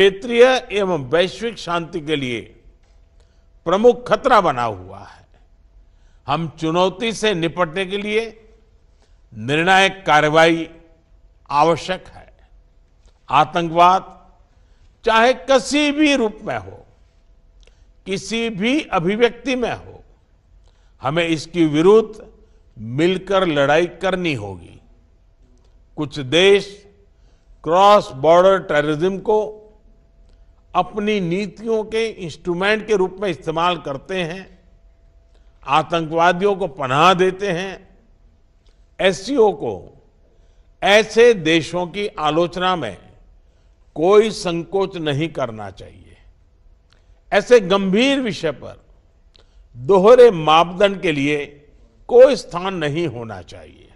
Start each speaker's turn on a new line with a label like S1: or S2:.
S1: क्षेत्रीय एवं वैश्विक शांति के लिए प्रमुख खतरा बना हुआ है हम चुनौती से निपटने के लिए निर्णायक कार्रवाई आवश्यक है आतंकवाद चाहे किसी भी रूप में हो किसी भी अभिव्यक्ति में हो हमें इसकी विरुद्ध मिलकर लड़ाई करनी होगी कुछ देश क्रॉस बॉर्डर टेररिज्म को अपनी नीतियों के इंस्ट्रूमेंट के रूप में इस्तेमाल करते हैं आतंकवादियों को पनाह देते हैं एस को ऐसे देशों की आलोचना में कोई संकोच नहीं करना चाहिए ऐसे गंभीर विषय पर दोहरे मापदंड के लिए कोई स्थान नहीं होना चाहिए